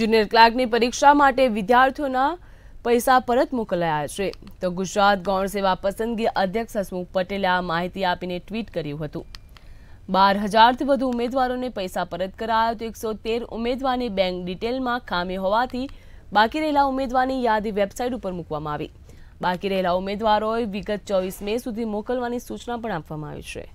junior ક્લાર્કની પરીક્ષા માટે વિદ્યાર્થીઓના પૈસા પરત મોકલાયા છે તો ગુજરાત ગૌણ સેવા પસંદગી અધ્યક્ષ હસમુખ પટેલે આ માહિતી આપીને ટ્વીટ કર્યું હતું બાર હજારથી વધુ ઉમેદવારોને પૈસા પરત કરાયા તો એકસો તેર ઉમેદવારની બેંક ડિટેલમાં ખામી હોવાથી બાકી રહેલા ઉમેદવારની યાદી વેબસાઇટ ઉપર મૂકવામાં આવી બાકી રહેલા ઉમેદવારોએ વિગત ચોવીસ મે સુધી મોકલવાની સૂચના પણ આપવામાં આવી છે